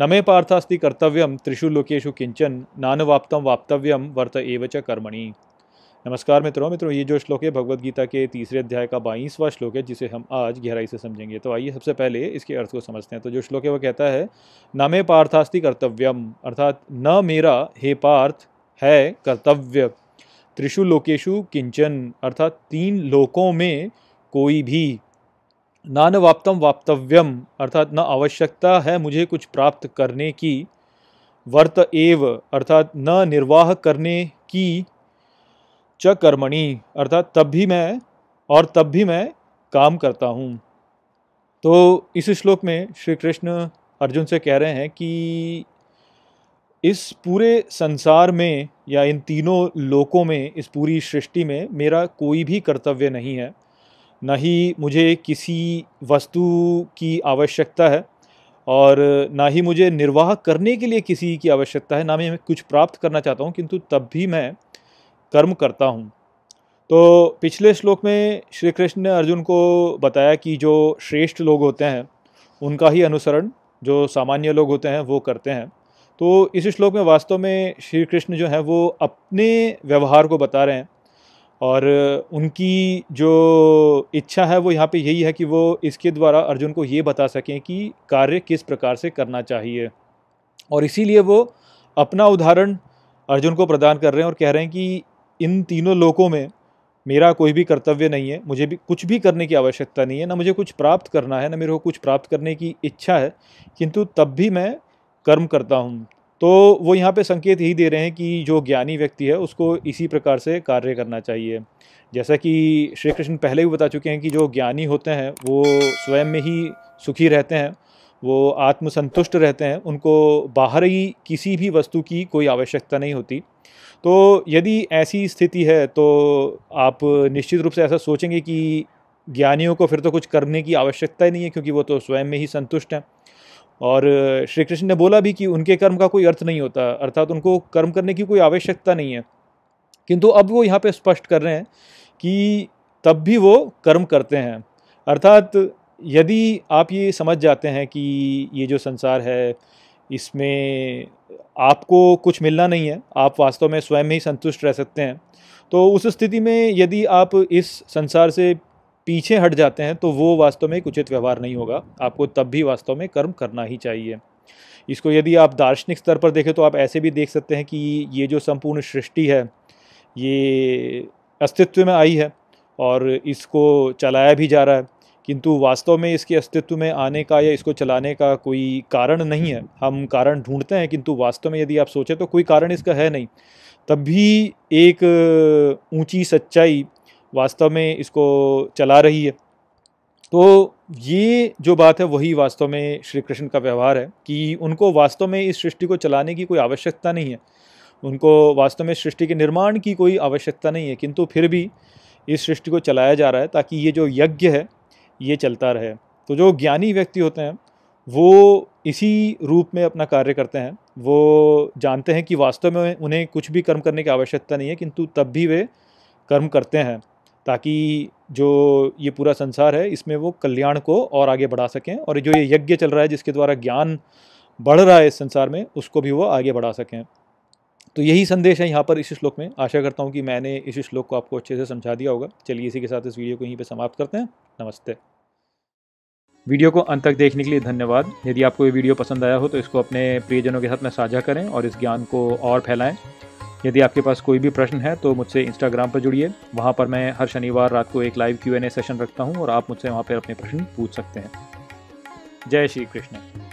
न मे पार्थास्ति कर्तव्यम त्रिषु लोकेशु किंचन नानवाप्तम वाप्तव्यम वर्त एव च कर्मणि नमस्कार मित्रों मित्रों ये जो श्लोक है भगवत गीता के तीसरे अध्याय का बाईसवां श्लोक है जिसे हम आज गहराई से समझेंगे तो आइए सबसे पहले इसके अर्थ को समझते हैं तो जो श्लोक है वो कहता है न मे पार्थास्ति कर्तव्यम अर्थात न मेरा हे पार्थ है कर्तव्य त्रिषु लोकेशु किंचन अर्थात तीन लोकों में कोई भी नान वाप्तम वाप्तव्यम अर्थात न आवश्यकता है मुझे कुछ प्राप्त करने की वर्त एव अर्थात न निर्वाह करने की च कर्मणि अर्थात तब भी मैं और तब भी मैं काम करता हूँ तो इस श्लोक में श्री कृष्ण अर्जुन से कह रहे हैं कि इस पूरे संसार में या इन तीनों लोकों में इस पूरी सृष्टि में मेरा कोई भी कर्तव्य नहीं है न ही मुझे किसी वस्तु की आवश्यकता है और ना ही मुझे निर्वाह करने के लिए किसी की आवश्यकता है ना मैं कुछ प्राप्त करना चाहता हूँ किंतु तब भी मैं कर्म करता हूँ तो पिछले श्लोक में श्री कृष्ण ने अर्जुन को बताया कि जो श्रेष्ठ लोग होते हैं उनका ही अनुसरण जो सामान्य लोग होते हैं वो करते हैं तो इस श्लोक में वास्तव में श्री कृष्ण जो हैं वो अपने व्यवहार को बता रहे हैं और उनकी जो इच्छा है वो यहाँ पे यही है कि वो इसके द्वारा अर्जुन को ये बता सकें कि कार्य किस प्रकार से करना चाहिए और इसीलिए वो अपना उदाहरण अर्जुन को प्रदान कर रहे हैं और कह रहे हैं कि इन तीनों लोकों में मेरा कोई भी कर्तव्य नहीं है मुझे भी कुछ भी करने की आवश्यकता नहीं है ना मुझे कुछ प्राप्त करना है ना मेरे को कुछ प्राप्त करने की इच्छा है किंतु तब भी मैं कर्म करता हूँ तो वो यहाँ पे संकेत यही दे रहे हैं कि जो ज्ञानी व्यक्ति है उसको इसी प्रकार से कार्य करना चाहिए जैसा कि श्री कृष्ण पहले भी बता चुके हैं कि जो ज्ञानी होते हैं वो स्वयं में ही सुखी रहते हैं वो आत्मसंतुष्ट रहते हैं उनको बाहर ही किसी भी वस्तु की कोई आवश्यकता नहीं होती तो यदि ऐसी स्थिति है तो आप निश्चित रूप से ऐसा सोचेंगे कि ज्ञानियों को फिर तो कुछ करने की आवश्यकता ही नहीं है क्योंकि वो तो स्वयं में ही संतुष्ट हैं और श्री कृष्ण ने बोला भी कि उनके कर्म का कोई अर्थ नहीं होता अर्थात उनको कर्म करने की कोई आवश्यकता नहीं है किंतु अब वो यहाँ पे स्पष्ट कर रहे हैं कि तब भी वो कर्म करते हैं अर्थात यदि आप ये समझ जाते हैं कि ये जो संसार है इसमें आपको कुछ मिलना नहीं है आप वास्तव में स्वयं ही संतुष्ट रह सकते हैं तो उस स्थिति में यदि आप इस संसार से पीछे हट जाते हैं तो वो वास्तव में एक उचित व्यवहार नहीं होगा आपको तब भी वास्तव में कर्म करना ही चाहिए इसको यदि आप दार्शनिक स्तर पर देखें तो आप ऐसे भी देख सकते हैं कि ये जो संपूर्ण सृष्टि है ये अस्तित्व में आई है और इसको चलाया भी जा रहा है किंतु वास्तव में इसके अस्तित्व में आने का या इसको चलाने का कोई कारण नहीं है हम कारण ढूंढते हैं किंतु वास्तव में यदि आप सोचें तो कोई कारण इसका है नहीं तब भी एक ऊंची सच्चाई वास्तव में इसको चला रही है तो ये जो बात है वही वास्तव में श्री कृष्ण का व्यवहार है कि उनको वास्तव में इस सृष्टि को चलाने की कोई आवश्यकता नहीं है उनको वास्तव में सृष्टि के निर्माण की कोई आवश्यकता नहीं है किंतु फिर भी इस सृष्टि को चलाया जा रहा है ताकि ये जो यज्ञ है ये चलता रहे तो जो ज्ञानी व्यक्ति होते हैं वो इसी रूप में अपना कार्य करते हैं वो जानते हैं कि वास्तव में उन्हें कुछ भी कर्म करने की आवश्यकता नहीं है किंतु तब भी वे कर्म करते हैं ताकि जो ये पूरा संसार है इसमें वो कल्याण को और आगे बढ़ा सकें और जो ये यज्ञ चल रहा है जिसके द्वारा ज्ञान बढ़ रहा है इस संसार में उसको भी वो आगे बढ़ा सकें तो यही संदेश है यहाँ पर इस श्लोक में आशा करता हूँ कि मैंने इस श्लोक को आपको अच्छे से समझा दिया होगा चलिए इसी के साथ इस वीडियो को यहीं पर समाप्त करते हैं नमस्ते वीडियो को अंत तक देखने के लिए धन्यवाद यदि आपको ये वीडियो पसंद आया हो तो इसको अपने प्रियजनों के साथ में साझा करें और इस ज्ञान को और फैलाएं यदि आपके पास कोई भी प्रश्न है तो मुझसे इंस्टाग्राम पर जुड़िए वहाँ पर मैं हर शनिवार रात को एक live Q and A session रखता हूँ और आप मुझसे वहाँ पर अपने प्रश्न पूछ सकते हैं जय श्री कृष्ण